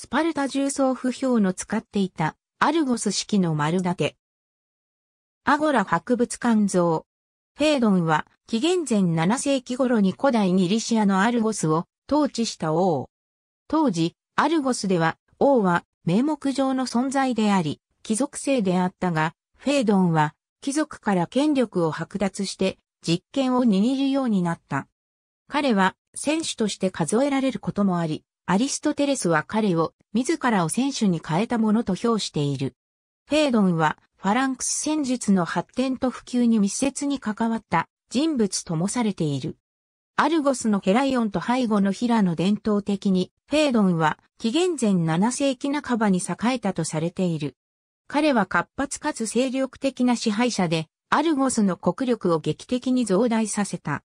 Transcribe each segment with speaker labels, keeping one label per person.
Speaker 1: スパルタ重装不評の使っていたアルゴス式の丸立て。アゴラ博物館像。フェードンは紀元前7世紀頃に古代ギリシアのアルゴスを統治した王。当時、アルゴスでは王は名目上の存在であり、貴族性であったが、フェードンは貴族から権力を剥奪して実権を握るようになった。彼は選手として数えられることもあり、アリストテレスは彼を自らを選手に変えたものと評している。フェードンはファランクス戦術の発展と普及に密接に関わった人物ともされている。アルゴスのヘライオンと背後のヒラの伝統的に、フェードンは紀元前7世紀半ばに栄えたとされている。彼は活発かつ精力的な支配者で、アルゴスの国力を劇的に増大させた。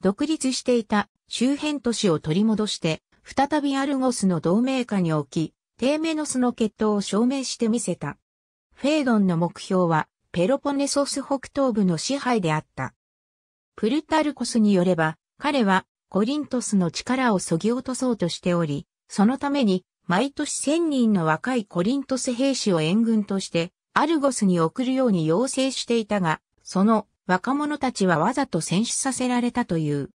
Speaker 1: 独立していた周辺都市を取り戻して、再びアルゴスの同盟下に置き、テーメノスの決闘を証明してみせた。フェードンの目標は、ペロポネソス北東部の支配であった。プルタルコスによれば、彼はコリントスの力をそぎ落とそうとしており、そのために毎年千人の若いコリントス兵士を援軍としてアルゴスに送るように要請していたが、その若者たちはわざと戦死させられたという。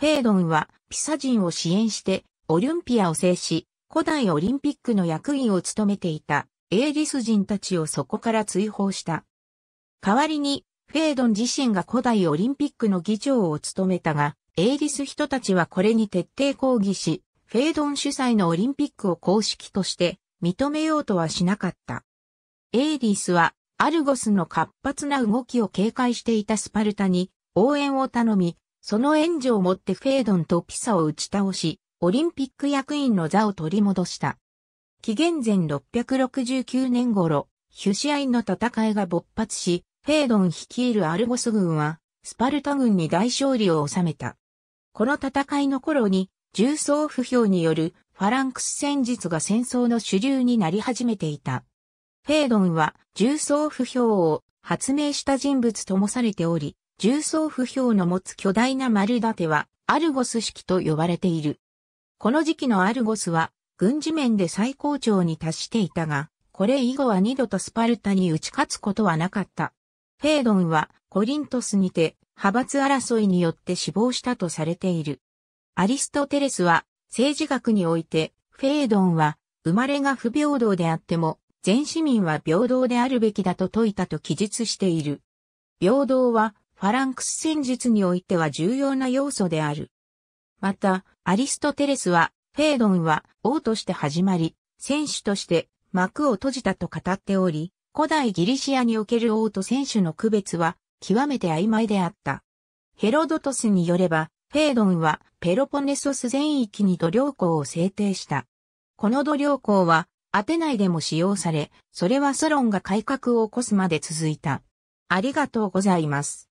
Speaker 1: フェードンはピサ人を支援してオリンピアを制し、古代オリンピックの役員を務めていたエーリス人たちをそこから追放した。代わりに、フェードン自身が古代オリンピックの議長を務めたが、エーリス人たちはこれに徹底抗議し、フェードン主催のオリンピックを公式として認めようとはしなかった。エーリスはアルゴスの活発な動きを警戒していたスパルタに応援を頼み、その援助をもってフェードンとピサを打ち倒し、オリンピック役員の座を取り戻した。紀元前669年頃、ヒュシアインの戦いが勃発し、フェードン率いるアルゴス軍は、スパルタ軍に大勝利を収めた。この戦いの頃に、重装不評によるファランクス戦術が戦争の主流になり始めていた。フェードンは重装不評を発明した人物ともされており、重装不評の持つ巨大な丸立てはアルゴス式と呼ばれている。この時期のアルゴスは、軍事面で最高潮に達していたが、これ以後は二度とスパルタに打ち勝つことはなかった。フェードンはコリントスにて派閥争いによって死亡したとされている。アリストテレスは政治学においてフェードンは生まれが不平等であっても全市民は平等であるべきだと説いたと記述している。平等はファランクス戦術においては重要な要素である。また、アリストテレスは、フェードンは王として始まり、選手として幕を閉じたと語っており、古代ギリシアにおける王と選手の区別は極めて曖昧であった。ヘロドトスによれば、フェードンはペロポネソス全域に土領港を制定した。この土領港はアテナイでも使用され、それはソロンが改革を起こすまで続いた。ありがとうございます。